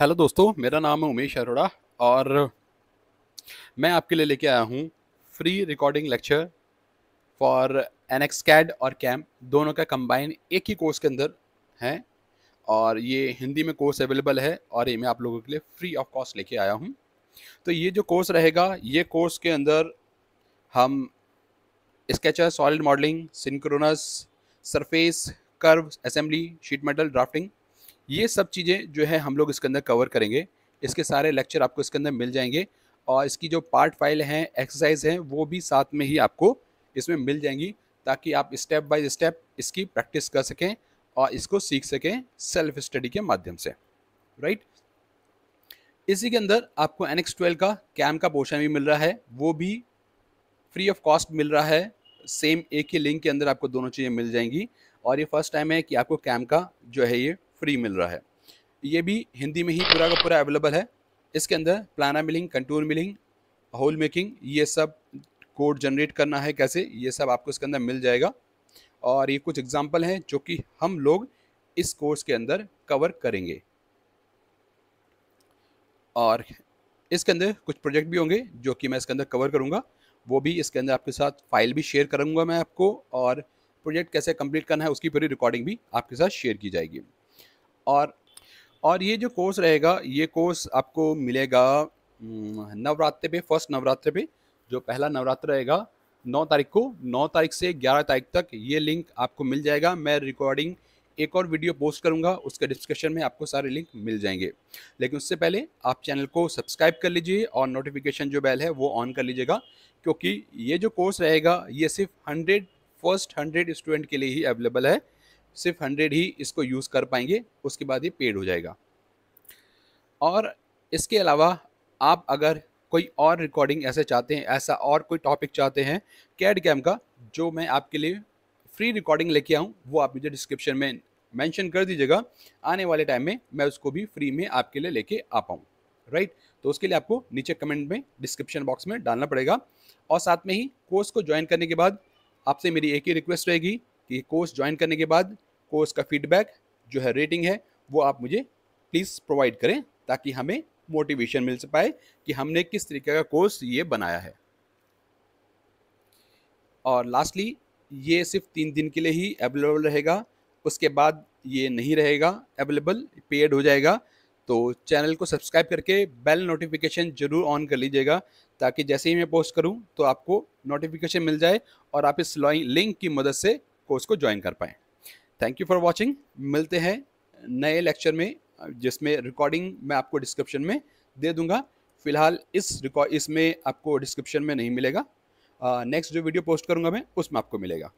hello दोस्तों मेरा नाम है उमेश अरोड़ा और मैं आपके लिए लेके आया हूँ free recording lecture for an CAD और कैम्प दोनों का कंबाइन एक ही कोर्स के अंदर है और ये हिंदी में कोर्स अवेलेबल है और ये मैं आप लोगों के लिए फ्री ऑफ कॉस्ट लेके आया हूँ तो ये जो कोर्स रहेगा ये कोर्स के अंदर हम sketcher solid modelling synchronous surface curve assembly sheet metal drafting ये सब चीज़ें जो है हम लोग इसके अंदर कवर करेंगे इसके सारे लेक्चर आपको इसके अंदर मिल जाएंगे और इसकी जो पार्ट फाइल हैं एक्सरसाइज हैं वो भी साथ में ही आपको इसमें मिल जाएंगी ताकि आप स्टेप बाय स्टेप इसकी प्रैक्टिस कर सकें और इसको सीख सकें सेल्फ स्टडी के माध्यम से राइट इसी के अंदर आपको एन एक्स ट्वेल्व का कैम का पोर्शन भी मिल रहा है वो भी फ्री ऑफ कॉस्ट मिल रहा है सेम एक ही लिंक के अंदर आपको दोनों चीज़ें मिल जाएंगी और ये फर्स्ट टाइम है कि आपको कैम का जो है ये फ्री मिल रहा है ये भी हिंदी में ही पूरा का पूरा अवेलेबल है इसके अंदर planar milling contour milling hole making ये सब कोड जनरेट करना है कैसे ये सब आपको इसके अंदर मिल जाएगा और ये कुछ एग्जाम्पल हैं जो कि हम लोग इस कोर्स के अंदर कवर करेंगे और इसके अंदर कुछ प्रोजेक्ट भी होंगे जो कि मैं इसके अंदर कवर करूँगा वो भी इसके अंदर आपके साथ फाइल भी शेयर करूँगा मैं आपको और प्रोजेक्ट कैसे कंप्लीट करना है उसकी पूरी रिकॉर्डिंग भी आपके साथ शेयर की जाएगी और और ये जो कोर्स रहेगा ये कोर्स आपको मिलेगा नवरात्र पे फर्स्ट नवरात्र पे जो पहला नवरात्र रहेगा नौ तारीख को नौ तारीख से ग्यारह तारीख तक ये लिंक आपको मिल जाएगा मैं रिकॉर्डिंग एक और वीडियो पोस्ट करूंगा उसके डिस्क्रिप्शन में आपको सारे लिंक मिल जाएंगे लेकिन उससे पहले आप चैनल को सब्सक्राइब कर लीजिए और नोटिफिकेशन जो बेल है वो ऑन कर लीजिएगा क्योंकि ये जो कोर्स रहेगा ये सिर्फ हंड्रेड फर्स्ट हंड्रेड स्टूडेंट के लिए ही अवेलेबल है सिर्फ हंड्रेड ही इसको यूज़ कर पाएंगे उसके बाद ये पेड हो जाएगा और इसके अलावा आप अगर कोई और रिकॉर्डिंग ऐसे चाहते हैं ऐसा और कोई टॉपिक चाहते हैं कैड कैम का जो मैं आपके लिए फ्री रिकॉर्डिंग लेके आऊँ वो आप मुझे डिस्क्रिप्शन में मेंशन कर दीजिएगा आने वाले टाइम में मैं उसको भी फ्री में आपके लिए लेके आ पाऊँ राइट तो उसके लिए आपको नीचे कमेंट में डिस्क्रिप्शन बॉक्स में डालना पड़ेगा और साथ में ही कोर्स को ज्वाइन करने के बाद आपसे मेरी एक ही रिक्वेस्ट रहेगी कि कोर्स ज्वाइन करने के बाद कोर्स का फीडबैक जो है रेटिंग है वो आप मुझे प्लीज़ प्रोवाइड करें ताकि हमें मोटिवेशन मिल पाए कि हमने किस तरीके का कोर्स ये बनाया है और लास्टली ये सिर्फ तीन दिन के लिए ही अवेलेबल रहेगा उसके बाद ये नहीं रहेगा अवेलेबल पेड हो जाएगा तो चैनल को सब्सक्राइब करके बेल नोटिफिकेशन ज़रूर ऑन कर लीजिएगा ताकि जैसे ही मैं पोस्ट करूं तो आपको नोटिफिकेशन मिल जाए और आप इस लिंक की मदद से कोर्स को ज्वाइन कर पाएँ थैंक यू फॉर वॉचिंग मिलते हैं नए लेक्चर में जिसमें रिकॉर्डिंग मैं आपको डिस्क्रिप्शन में दे दूंगा फिलहाल इस रिकॉर्ड इसमें आपको डिस्क्रिप्शन में नहीं मिलेगा नेक्स्ट uh, जो वीडियो पोस्ट करूंगा मैं उसमें आपको मिलेगा